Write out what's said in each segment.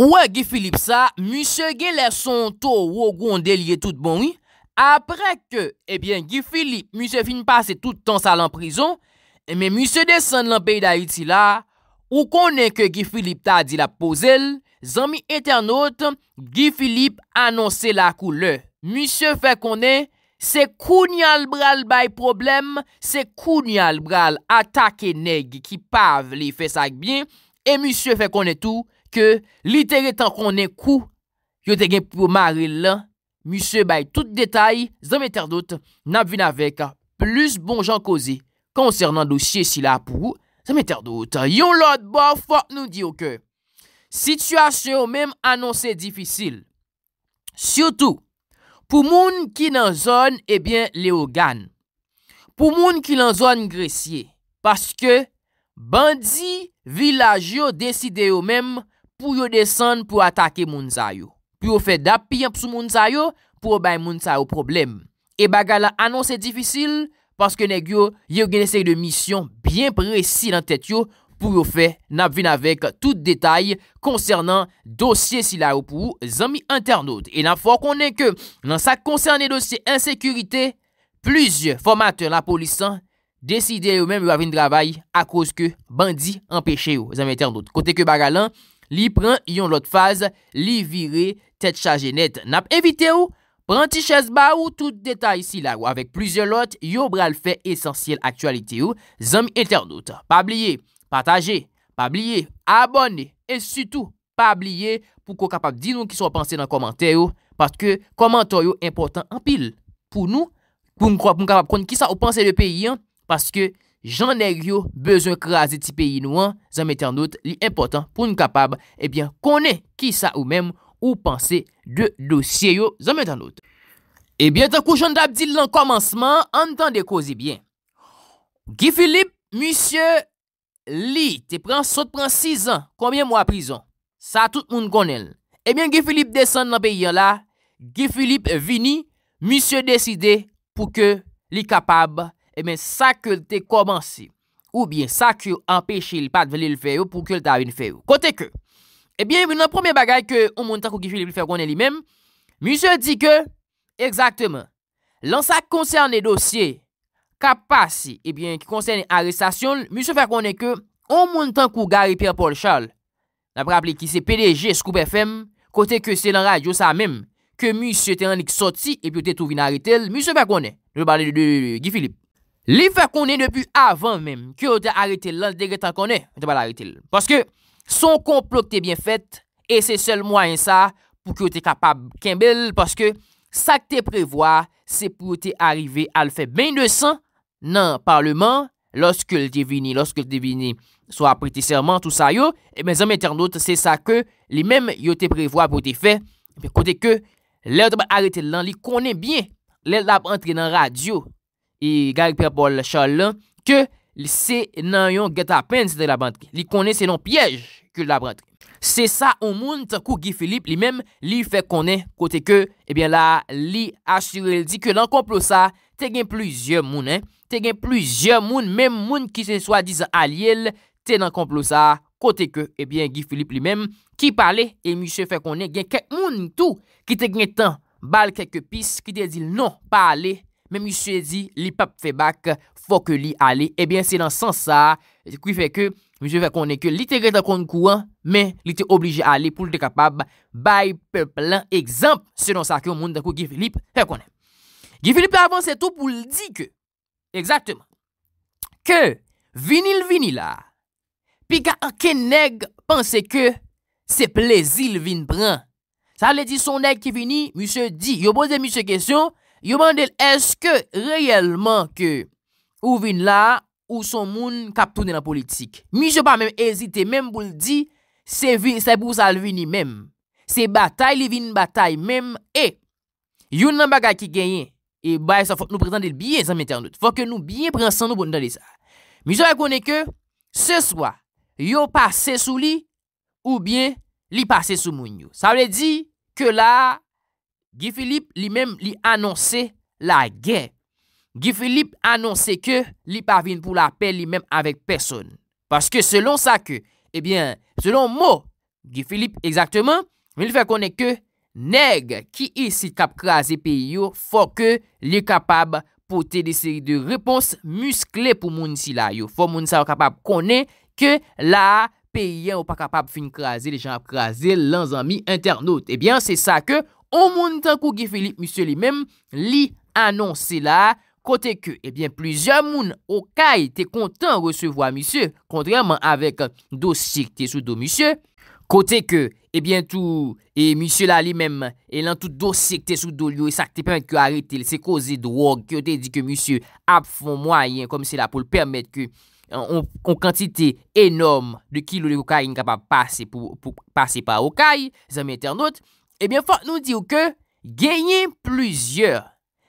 Ouè Gifilip sa, Mise ge le son to wogon delye tout bon yi, apre ke, ebyen eh Gifilip, Mise fin pase tout ton sal en prizon, me Mise desen lan pey da iti la, ou konen ke Gifilip ta di la pozel, zanmi eten not, Gifilip anonse la koule. Mise fe konen, se kounyal bral bay problem, se kounyal bral atake neg, ki pav li fe sak bien, e Mise fe konen tou, ke literi tan konen kou, yo te gen pou maril lan, misye bay tout detay, zan mèter dout, nan vina vek, plus bon jan kozi, konsernan dosye si la pou, zan mèter dout, yon lot bo fok nou di yo ke, sityasyon yo menm anonsen difisil, syoutou, pou moun ki nan zon, ebyen leo gan, pou moun ki nan zon gresye, paske, bandi vilajyo deside yo menm, pou yo desan pou atake moun zay yo. Pou yo fe dap pi ap sou moun zay yo, pou yo bay moun zay yo problem. E baga la anon se difisil, paske neg yo, yo genese de misyon, bien presi nan tet yo, pou yo fe, nan vin avek tout detay, konsernan dosye si la yo pou, zami internaut. E nan fwa konen ke, nan sa konsernan dosye, ensekurite, pluzy formate la polisan, deside yo men, yo avin drabay, a kouz ke bandi, empeshe yo, zami internaut. Kote ke baga lan, Li pren yon lot faz, li vire, tet chaje net. Nap evite ou, pranti ches ba ou, tout detay si la ou. Avek plizye lot, yo bral fe esensyel aktualite ou, zanmi eternout. Pabliye, pataje, pabliye, abone, e sutou pabliye pou kwa kapap di nou ki sa ou panse nan komantey ou. Patke komantey ou impotant an pil. Pou nou, pou mkwa pou mkwa kapap kon ki sa ou panse le peyi an, paske... janer yo bezon krasi ti peyin wan, zanmete an dout li impotant pou n kapab, ebyen eh kone ki sa ou mem ou panse de dosye yo, zanmete an dout. Ebyen eh tan kou chan dabdil lan komanseman, antande kozi byen. Gifilip, misye li, te pran sot pran 6 an, koumyen mwa prison, sa tout moun konel. Ebyen Gifilip desen nan peyin la, Gifilip vini, misye deside pou ke li kapab, Emen, eh sa ke te komansi. Ou bien, sa ke empeshe li pat veli li feyo pou ke li ta avin feyo. Kote ke, ebien, eh yon an prome bagay ke on moun tan ko Gifilipi Ferkwane li men, mous se di ke, eksakteman, lan sa koncerni dosye, kapasi, ebien, eh ki koncerni aristasyon, mous se Ferkwane ke, on moun tan ko gari Pierre Paul Charles, nan praple ki se PDG Scoop FM, kote ke se lan radyo sa men, ke mous se tenanik soti, epi ou te touvin aritel, mous se Ferkwane, nou bali de Gifilip, Li fe konen depu avan men, ki yo te arete lan degre tan konen, yo te bal arete lan. Paske, son konplok te bien fet, e se sel mwen sa pou ki yo te kapab kembel, paske, sa ke te prevoa, se pou yo te arrive al fe ben 200 nan parleman, loske yo te vini, loske yo te vini. So apreti serman, tout sa yo, e men zan men ternot, se sa ke, li men yo te prevoa pou te fe, pe kote ke, le yo te bal arete lan, li konen bien, le yo te bal entre nan radyo, I e gag pe bol chal lan, ke li se nan yon get apen se te labantke. Li konen se nan piyej ke labantke. Se sa ou moun, tan kou Gi Philippe li men, li fe konen kote ke, ebyen eh la, li asyre li di ke nan komplosa, te gen pluzyon moun, eh. te gen pluzyon moun, men moun ki se swa dizan aliel, te nan komplosa, kote ke, ebyen eh Gi Philippe li men, ki pale, e mi se fe konen gen ke moun tout, ki te gen tan bal keke pis, ki te di nan pale, Men misye di li pap febak fok li ale. Ebyen, se nan san sa, kwi feke, misye fekone ke li te gre takon kouan, men li te oblige ale pou li te kapab bay pe plan. Ekzamp, se nan sa ke ou moun de kou Gifilip, fekone. Gifilip avanse tou pou li di ke, ekzakteman, ke vinil vinila, pi ka anke neg pense ke se plezil vinpran. Sa le di son neg ki vini, misye di, yo pose misye kesyon, Yo mandel, eske reyelman ke ou vin la ou son moun kap toune nan politik? Mi se pa mèm ezite, mèm pou l di, se pou salvini mèm. Se batay li vin batay mèm, e, yon nan baga ki genyen, e bay e sa fok nou prezande l biye zanmete an dout. Fok nou biye prezande bon l biye zanmete an dout. Mi se pa konen ke, se swa, yo pase sou li ou bien li pase sou moun yo. Sa wè di, ke la... Gifilip li mèm li anonsè la gen. Gifilip anonsè ke li pavine pou la pe li mèm avèk person. Paske selon sa ke, ebyen, eh selon mo, Gifilip, exactement, mi li fè konè ke, neg ki isi kap krasè pe yo, fò ke li kapab potè de seri de repons muskle pou moun si la yo. Fò moun sa wè kapab konè ke la peyen wè pa kapab fin krasè, li jan ap krasè lansan mi internot. Ebyen, eh se sa ke, O eh moun tan kou gif li, misye li men, li anonsi la, kote ke, ebyen, pluja moun, o kay te kontan resevo a misye, kontryaman avek dosik te sou do misye, kote ke, ebyen tou, e misye la li men, e lan tou dosik te sou do li, ou sa te pen ki arete, se koze drog, ki o te di ke misye, ap fon mwayen, kom se la pou lpermet, kon kantite enom, de kilo li ou kay in kapap pase, pou pase pa ou kay, zan mi internet, Ebyen, eh fok nou diyo ke genyen pluzyor.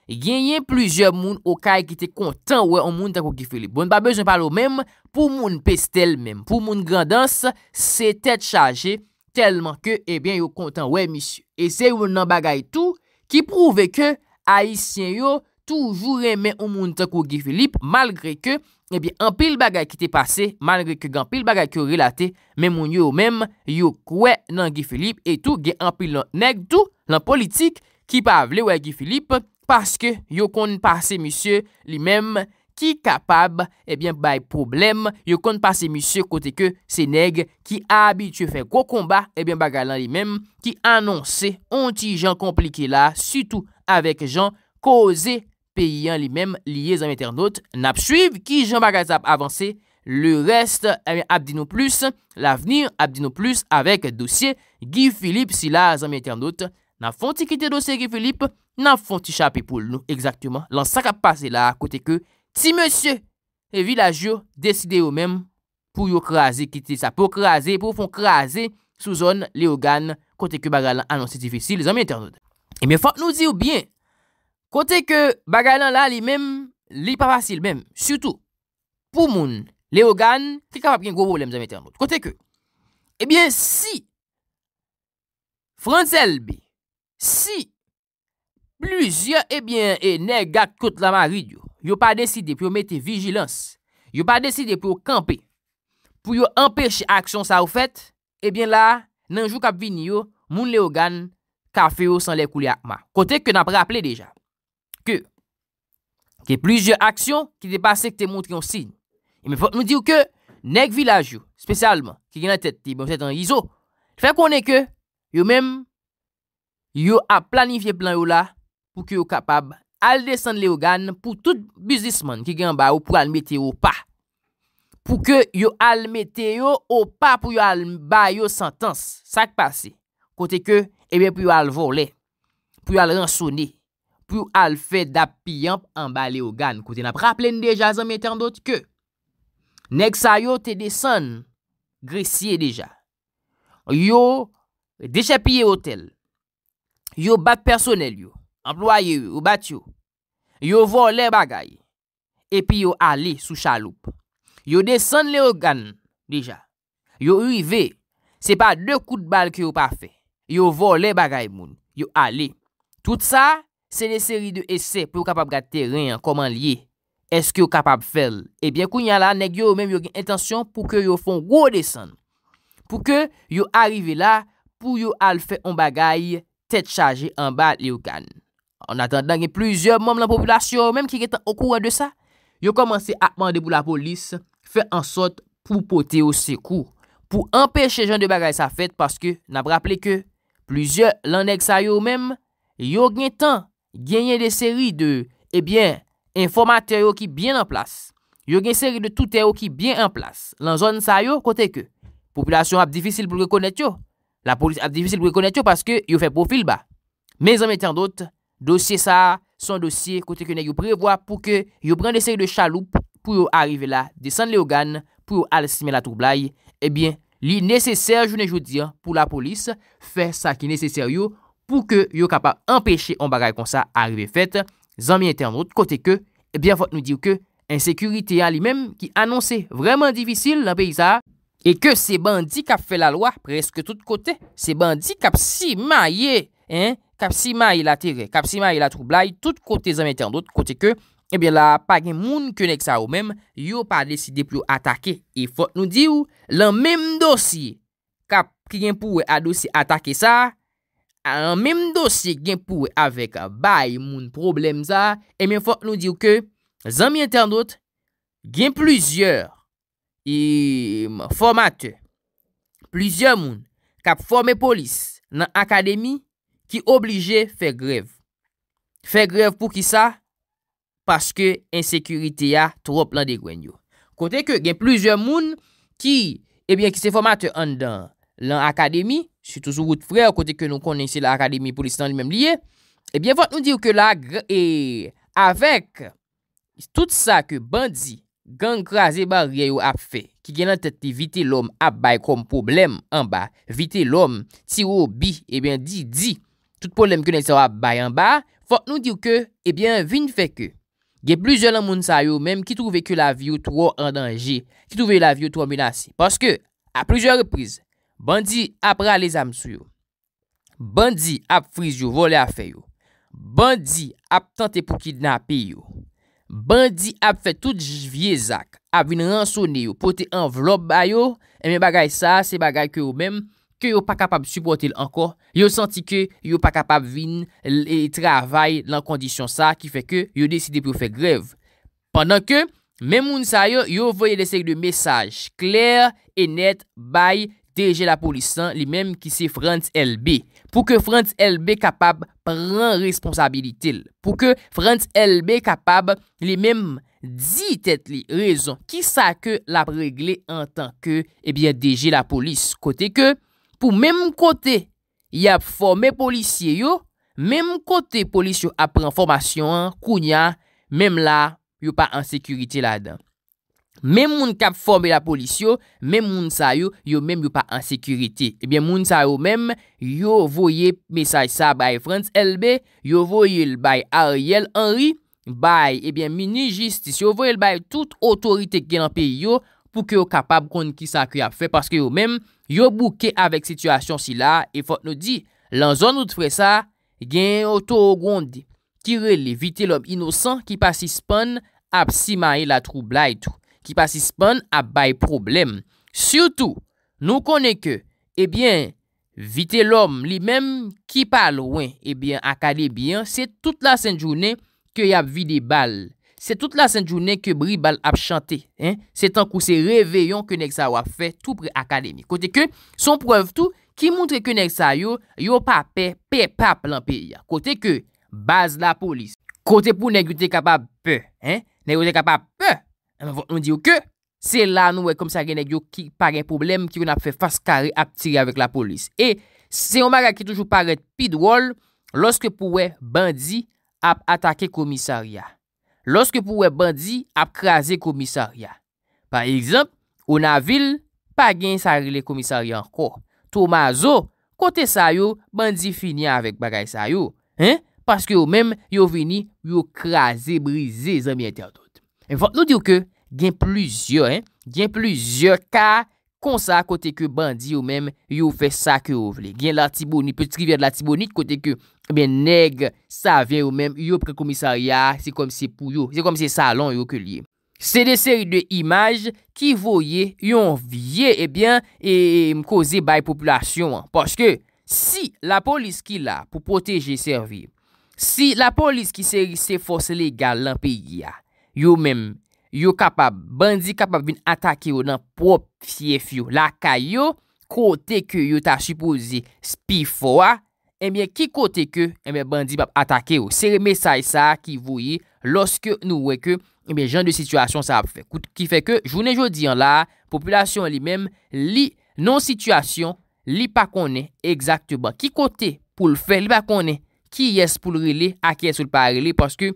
Genyen pluzyor moun okay ki te kontan wè an moun tako ki Fili. Bon, ba bejan palo mèm pou moun pestel mèm. Pou moun grandans se tet chaje telman ke ebyen eh yo kontan wè misyu. E se yon nan bagay tou ki prouve ke aisyen yo... Toujou remen ou moun tak ou Gifilip, malgre ke, ebyen, anpil bagay ki te pase, malgre ke gen anpil bagay ki ou relate, men moun yo ou men, eh yo kwe nan Gifilip, etou, gen anpil nan neg tou, nan politik, ki pa avle ou e Gifilip, paske yo konn pase misye li men, ki kapab, ebyen, bay problem, yo konn pase misye kote ke se neg, ki abitye fe kwo komba, ebyen, eh bagay lan li men, ki anonse, onti jan komplike la, sutou, avek jan, koze, pe yon li men liye zanmye ternote, nap suiv ki jen baga zanm avanse, le rest, eh ap di nou plus, la venir, ap di nou plus, avek dosye, gifilip sila zanmye ternote, nan fonti kite dosye gifilip, nan fonti chapi pou l nou, ekzaktouman, lan sak ap pase la, kote ke, ti monsye, e vilajou, deside ou men, pou yo kraze kite sa, pou kraze, pou fon kraze, sou zon, le ogan, kote ke baga lan anonsi difisil, zanmye ternote. E eh men fap nou zi ou bien, Kote ke bagay lan la li mem, li pa fasil mem. Soutou, pou moun, le ogan, tri kap ap gen gwo bolem zanmete anot. Kote ke, ebyen si, fransel bi, si, pluzyon ebyen e negat kout la ma rid yo, yo pa deside pou yo mette vigilans, yo pa deside pou yo kampe, pou yo empeshe aksyon sa ou fet, ebyen la, nanjou kap vini yo, moun le ogan, ka feyo san lek ou li akma. Kote ke nap rapple deja. Ke plizye aksyon ki te pase ki te montre yon sin. Eme fote nou diyo ke nek vilaj yo, spesyalman, ki genan tet, ti bon set an rizo. Fè konen ke yo men yo a planifiye plan yo la pou ki yo kapab al desan le yo gan pou tout bizisman ki genan ba ou pou al meteyo ou pa. Pou ke yo al meteyo ou pa pou yo al ba yo santans sak pase. Kote ke ebe pou yo al vole, pou yo al ransone. pou al fè dap piyamp an ba le o gan, kou te nap rapple n dejan zan metan dot ke. Neg sa yo te desen, gresye deja. Yo, deche piye hotel, yo bat personel yo, employe yo, yo bat yo, yo vo le bagay, epi yo ali sou chaloup. Yo desen le o gan, deja. Yo uive, se pa de kout bal ki yo pa fè, yo vo le bagay moun, yo ali. Tout sa, Se ne seri de ese pou yo kapab gade teren, koman liye, eske yo kapab fel? Ebyen kou nye la, neg yo ou men yo gen intensyon pou ke yo fon wode san. Pou ke yo arive la, pou yo al fe on bagay, tet chaje an ba liyo gan. An atan dan gen plizye mounm lan populasyon, menm ki gen tan okouan de sa, yo komanse akman debou la polis, fe ansot pou pote yo se kou, pou empèche jan de bagay sa fet, paske nan praple ke plizye lan neg sa yo ou menm, yo gen tan. genye de seri de, ebyen, informatèyo ki byen an plas, yo gen seri de toutèyo er ki byen an plas, lan zon sa yo, kote ke, populasyon ap difisil pou rekonèt yo, la polis ap difisil pou rekonèt yo, paske yo fè profil ba. Men zon meten dote, dosye sa, son dosye, kote ke ne yo prevoa, pou ke yo pren de seri de chaloup, pou yo arrive la, desan le ogan, pou yo alesime la troublai, ebyen, li neseser jounen joudian, pou la polis, fè sa ki neseser yo, pou ke yo kap ap empèche an bagay kon sa arive fèt, zanmète an dout, kote ke, ebyen eh fòt nou diw ke, an sekurite a li mèm ki anonsè vreman divisil la pey sa, e ke se bandi kap fè la loa, preske tout kote, se bandi kap simayè, kap simayè la terè, kap simayè la troublaï, tout kote zanmète an dout, kote ke, ebyen eh la pa gen moun kene ksa ou mèm, yo pa deside pou yo atake, e fòt nou diw, lan mèm dosi, kap kyen pou we a dosi atake sa, An menm dosye gen pouwe avek bay moun problem za, e men fok nou dir ke, zan mi internet, gen plizyeur formate, plizyeur moun kap forme polis nan akademi, ki oblije fe grev. Fe grev pou ki sa? Paske ensekurite ya trop lan de gwen yo. Kote ke gen plizyeur moun ki e se formate an dan lan akademi, sou touzou wout fre, kote ke nou konen se la akademi pou lis nan li menm liye, ebyen, fote nou dir ke la, e, avek, tout sa ke bandi, gangra ze barye yo ap fe, ki gen an tete vite lom ap bay kom problem, an ba, vite lom, si ou bi, ebyen, eh di, di, tout problem ki nen se wap bay an ba, fote nou dir ke, ebyen, eh vin fe ke, gen plouzèl an moun sa yo menm, ki trouve ke la vi yo tro an danje, ki trouve la vi yo tro menase, paske, a plouzèl reprize, Bandi ap ra le zam sou yo. Bandi ap friz yo, vole a fe yo. Bandi ap tante pou kidnap yo. Bandi ap fe tout jivye zak, ap vin ransone yo, pote en vlob a yo. E men bagay sa, se bagay ke yo men, ke yo pa kapab subwote l anko. Yo senti ke yo pa kapab vin, e travay lan kondisyon sa, ki fe ke yo deside pou fe grev. Pendan ke, men moun sa yo, yo voye lesey de mesaj, kler e net baye, Deje la polisan li menm ki se Frantz LB pou ke Frantz LB kapab pren responsabilitil. Pou ke Frantz LB kapab li menm ditet li rezon ki sa ke la pregle en tanke deje la polis. Kote ke pou menm kote y ap forme polisye yo, menm kote polis yo ap pren formasyon, kounya, menm la yo pa an sekuriti la denk. Mem moun kap fombe la polis yo, mem moun sa yo, yo mem yo pa an sekurite. Ebyen eh moun sa yo mem, yo voye mesaj sa baye Frans LB, yo voye l baye Ariel Henry, baye ebyen eh mini justice, yo voye l baye tout otorite gen an peyo pou ke yo kapab kon ki sa ki a fe paske yo mem, yo bouke avek situasyon si la e fote nou di, lan zon nou te fwe sa, gen otor o gonde, kire levite l om inosan ki pasi span ap si maye la troubla etou. ki pa sispan ap bay problem. Surtou, nou konen ke, ebyen, eh vite l'om li mem ki pal wè, ebyen eh akadebyen, se tout la sen jounen ke yap vide bal. Se tout la sen jounen ke bri bal ap chante. Se tankou se reveyon ke nek sa wap fe tout pre akadebyen. Kote ke, son preuve tou, ki moun tre ke nek sa yo, yo pa pe, pe pap lanpe ya. Kote ke, baz la polis. Kote pou nek yote kapap pe, nek yote kapap pe, On diyo ke, se la nou e kom sa genek yo ki pa gen problem ki yon ap fe faskare ap tire avek la polis. E, se yon bagay ki toujou parete pidwol, loske pou e bandi ap atake komisaria. Loske pou e bandi ap kraze komisaria. Par exemple, ou na vil, pa gen sarile komisaria anko. Tomazo, kote sa yo, bandi finye avek bagay sa yo. Paske yo menm yo vini yo kraze, brize zanmye ente anot. E gen pluzio, gen pluzio ka konsa kote ke bandi yo menm yo fe sa ke ou vle. Gen la tibouni, petri ver la tibouni kote ke eh ben neg sa ven yo menm yo pre komisariya, se kom se pou yo, se kom se salon yo ke liye. Se de seri de imaj ki voye, yo vye ebyen, eh e, e mkoze bay populasyon, porske si la polis ki la pou poteje servi, si la polis ki seri se fos legal lan pe yi ya, yo menm yo kapab, bandi kapab vin atake yo nan prop fye fyo. La ka yo, kote ke yo ta suposi spi fwa, e miye ki kote ke, e miye bandi pap atake yo. Se re mesay sa ki vouye, loske nou weke, e miye jan de situasyon sa ap fwe. Ki fwe ke, jounen joudiyan la, populasyon li mem, li non situasyon, li pa konen, egzaktiban. Ki kote pou l fe, li pa konen, ki yes pou l rele, a ki yes ou l pa rele, paske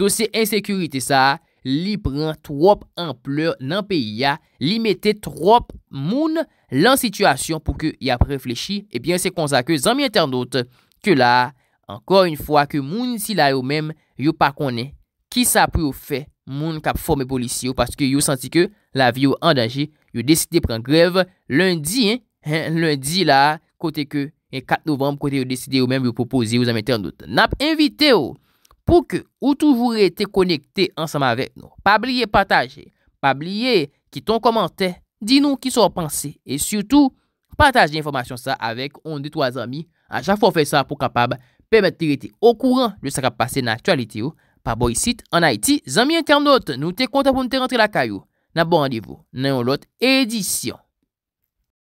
to se ensekurite sa a, Li pren trop ampleur nan peyi ya Li mette trop moun lan situasyon pou ke y ap reflechi Ebyen se konza ke zami internet Ke la, ankor yon fwa ke moun si la yo men Yo pa kone, ki sa pou yo fe Moun kap forme polisyon Paske yo santi ke la vi yo andaje Yo deside pren greve Lundi, lundi la Kote ke 4 novemb kote yo deside yo men Yo propose yo zami internet Nap invite yo pou ke ou tou voure te konekte ansam avek nou. Pabliye pataje, pabliye kiton komante, di nou ki sou apansi, e syoutou pataje informasyon sa avek 1, 2, 3 zami a chafon fey sa pou kapab pemet te rete okouran le sakap pase na aktualite yo pa bo yisit an Haiti. Zami internet, nou te konta pou nou te rentre la kayo. Na bon andevo, nan yon lot, edisyon.